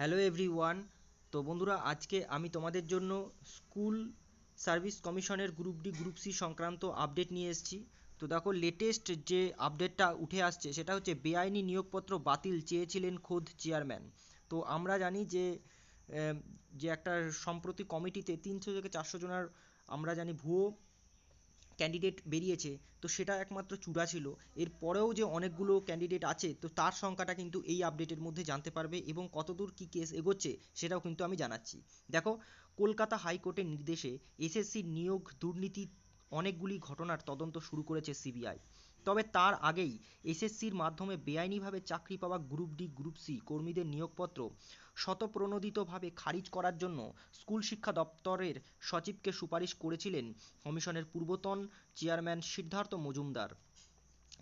Hello everyone তো বন্ধুরা আজকে আমি তোমাদের জন্য স্কুল সার্ভিস কমিশনের গ্রুপ ডি গ্রুপ সি সংক্রান্ত আপডেট নিয়ে এসেছি তো দেখো লেটেস্ট যে আপডেটটা উঠে আসছে সেটা হচ্ছে বেআইনি নিয়োগপত্র বাতিল চেয়েছিলেন খোদ চেয়ারম্যান তো আমরা জানি যে যে একটা সম্প্রতি কমিটিতে তিনশো থেকে চারশো জনার আমরা জানি ভুয়ো candidate বেরিয়েছে তো সেটা একমাত্র চূড়া ছিল এর পরেও যে অনেকগুলো candidate আছে তো তার সংখ্যাটা কিন্তু এই update এর মধ্যে জানতে পারবে এবং কতদূর কি case এগোচ্ছে সেটাও কিন্তু আমি জানাচ্ছি। দেখো কলকাতা হাইকোর্টের নির্দেশে SSC নিয়োগ দুর্নীতি অনেকগুলি ঘটনার তদন্ত শুরু করেছে সিবিআই তবে তার আগেই এসএসসির মাধ্যমে বেআইনিভাবে চাকরি পাওয়া গ্রুপ ডি গ্রুপ সি কর্মীদের নিয়োগপত্র শতপ্রণোদিতভাবে খারিজ করার জন্য স্কুল শিক্ষা দপ্তরের সচিবকে সুপারিশ করেছিলেন কমিশনের পূর্বতন চেয়ারম্যান সিদ্ধার্থ মজুমদার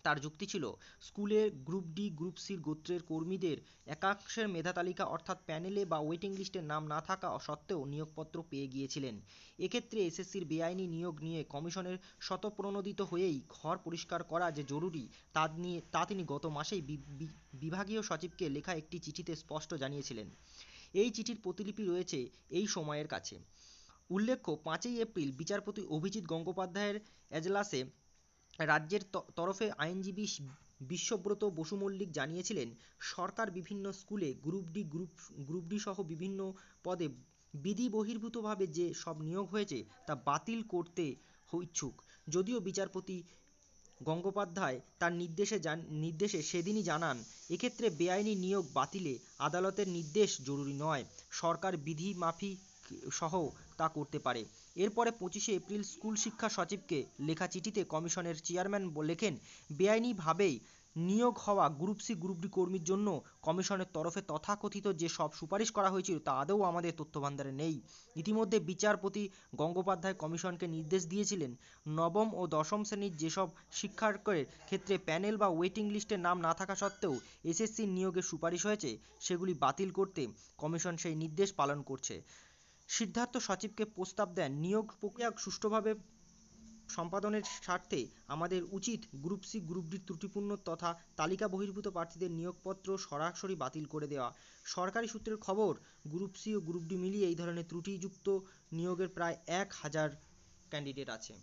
তার যুক্তি ছিল স্কুলে গ্রুপ ডি গ্রুপ সি গোত্রের কর্মীদের একাংশের মেধা তালিকা অর্থাৎ প্যানেলে বা ওয়েটিং লিস্টে নাম না থাকা সত্ত্বেও নিয়োগপত্র পেয়ে গিয়েছিলেন এক্ষেত্রে এসএসসির বেআইনি নিয়োগ নিয়ে কমিশনের শতপ্রণোদিত হয়েই ঘর পরিষ্কার করা যে জরুরি তা নিয়ে তা তিনি গত মাসেই বিভাগীয় সচিবকে লেখা একটি চিঠিতে স্পষ্ট জানিয়েছিলেন এই চিঠির প্রতিলিপি রয়েছে এই সময়ের কাছে উল্লেখ্য পাঁচই এপ্রিল বিচারপতি অভিজিৎ গঙ্গোপাধ্যায়ের এজলাসে রাজ্যের তরফে আইনজীবী বিশ্বব্রত বসু মল্লিক জানিয়েছিলেন সরকার বিভিন্ন স্কুলে group d group d সহ বিভিন্ন পদে বিধি বহির্ভূতভাবে যে সব নিয়োগ হয়েছে তা বাতিল করতে ইচ্ছুক যদিও বিচারপতি গঙ্গোপাধ্যায় তার নির্দেশে জান নির্দেশে সেদিনই জানান এক্ষেত্রে বেআইনি নিয়োগ বাতিলে আদালতের নির্দেশ জরুরি নয় সরকার বিধি মাফি সহ তা করতে পারে এরপরে পঁচিশে এপ্রিল স্কুল শিক্ষা সচিবকে লেখা চিঠিতে কমিশনের চেয়ারম্যান লেখেন বেআইনিভাবেই নিয়োগ হওয়া গ্রুপ সি গ্রুপ ডি কর্মীর জন্য কমিশনের তরফে তথাকথিত যে সব সুপারিশ করা হয়েছিল তা আদৌ আমাদের তথ্যভান্ডারে নেই ইতিমধ্যে বিচারপতি গঙ্গোপাধ্যায় কমিশনকে নির্দেশ দিয়েছিলেন নবম ও দশম শ্রেণীর যেসব শিক্ষার্থের ক্ষেত্রে প্যানেল বা ওয়েটিং লিস্টে নাম না থাকা সত্ত্বেও এসএসসি নিয়োগের সুপারিশ হয়েছে সেগুলি বাতিল করতে কমিশন সেই নির্দেশ পালন করছে সিদ্ধার্থ সচিবকে প্রস্তাব দেন নিয়োগ প্রক্রিয়া সুষ্ঠুভাবে সম্পাদনের স্বার্থে আমাদের উচিত গ্রুপ সি গ্রুপ ডি ত্রুটিপূর্ণ তথা তালিকা বহির্ভূত প্রার্থীদের নিয়োগপত্র সরাসরি বাতিল করে দেওয়া সরকারি সূত্রের খবর গ্রুপ সি ও গ্রুপ ডি মিলিয়ে এই ধরনের ত্রুটিযুক্ত নিয়োগের প্রায় এক হাজার candidate আছে